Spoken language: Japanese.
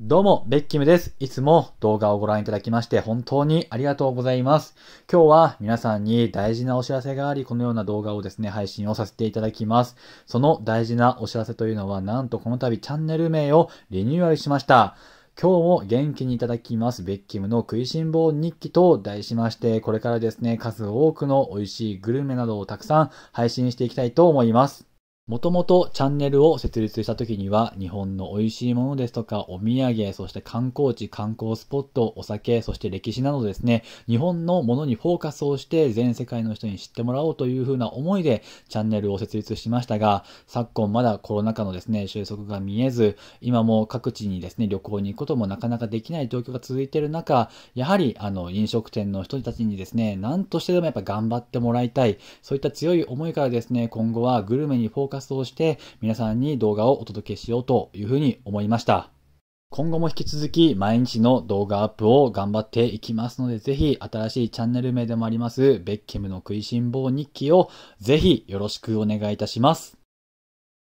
どうも、ベッキムです。いつも動画をご覧いただきまして本当にありがとうございます。今日は皆さんに大事なお知らせがあり、このような動画をですね、配信をさせていただきます。その大事なお知らせというのは、なんとこの度チャンネル名をリニューアルしました。今日も元気にいただきますベッキムの食いしん坊日記と題しまして、これからですね、数多くの美味しいグルメなどをたくさん配信していきたいと思います。もともとチャンネルを設立した時には日本の美味しいものですとかお土産、そして観光地、観光スポット、お酒、そして歴史などですね、日本のものにフォーカスをして全世界の人に知ってもらおうというふうな思いでチャンネルを設立しましたが、昨今まだコロナ禍のですね、収束が見えず、今も各地にですね、旅行に行くこともなかなかできない状況が続いている中、やはりあの飲食店の人たちにですね、何としてでもやっぱ頑張ってもらいたい、そういった強い思いからですね、今後はグルメにフォーカス活動して皆さんに動画をお届けしようというふうに思いました。今後も引き続き毎日の動画アップを頑張っていきますので、ぜひ新しいチャンネル名でもあります、ベッケムの食いしん坊日記をぜひよろしくお願いいたします。